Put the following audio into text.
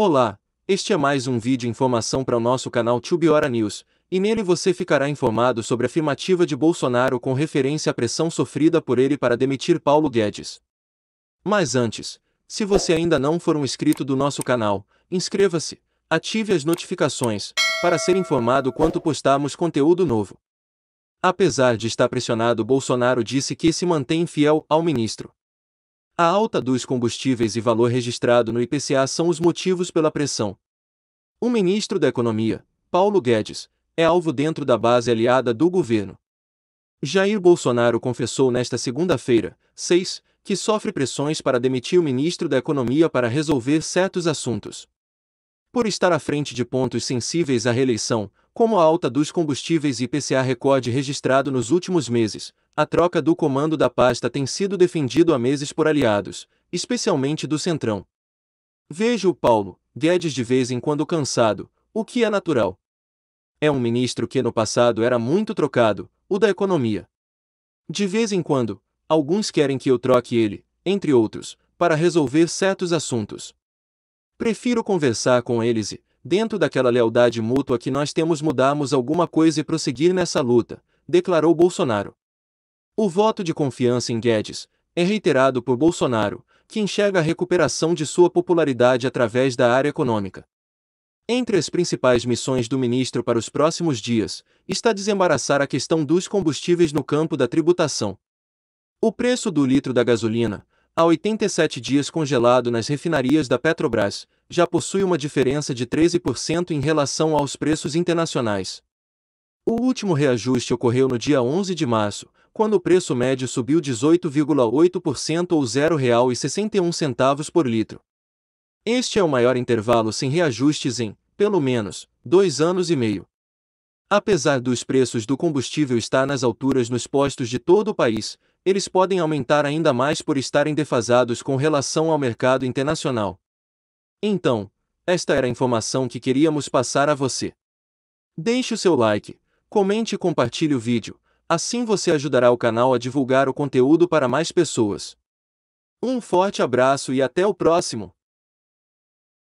Olá, este é mais um vídeo informação para o nosso canal Tubiora News, e nele você ficará informado sobre a afirmativa de Bolsonaro com referência à pressão sofrida por ele para demitir Paulo Guedes. Mas antes, se você ainda não for um inscrito do nosso canal, inscreva-se, ative as notificações, para ser informado quanto postarmos conteúdo novo. Apesar de estar pressionado, Bolsonaro disse que se mantém fiel ao ministro. A alta dos combustíveis e valor registrado no IPCA são os motivos pela pressão. O ministro da Economia, Paulo Guedes, é alvo dentro da base aliada do governo. Jair Bolsonaro confessou nesta segunda-feira, 6, que sofre pressões para demitir o ministro da Economia para resolver certos assuntos. Por estar à frente de pontos sensíveis à reeleição, como a alta dos combustíveis e IPCA recorde registrado nos últimos meses, a troca do comando da pasta tem sido defendido há meses por aliados, especialmente do Centrão. Vejo o Paulo Guedes de vez em quando cansado, o que é natural. É um ministro que no passado era muito trocado, o da economia. De vez em quando, alguns querem que eu troque ele, entre outros, para resolver certos assuntos. Prefiro conversar com eles e, dentro daquela lealdade mútua que nós temos, mudarmos alguma coisa e prosseguir nessa luta, declarou Bolsonaro. O voto de confiança em Guedes é reiterado por Bolsonaro, que enxerga a recuperação de sua popularidade através da área econômica. Entre as principais missões do ministro para os próximos dias está desembaraçar a questão dos combustíveis no campo da tributação. O preço do litro da gasolina, há 87 dias congelado nas refinarias da Petrobras, já possui uma diferença de 13% em relação aos preços internacionais. O último reajuste ocorreu no dia 11 de março, quando o preço médio subiu 18,8% ou R$ 0,61 por litro. Este é o maior intervalo sem reajustes em, pelo menos, dois anos e meio. Apesar dos preços do combustível estar nas alturas nos postos de todo o país, eles podem aumentar ainda mais por estarem defasados com relação ao mercado internacional. Então, esta era a informação que queríamos passar a você. Deixe o seu like, comente e compartilhe o vídeo Assim você ajudará o canal a divulgar o conteúdo para mais pessoas. Um forte abraço e até o próximo!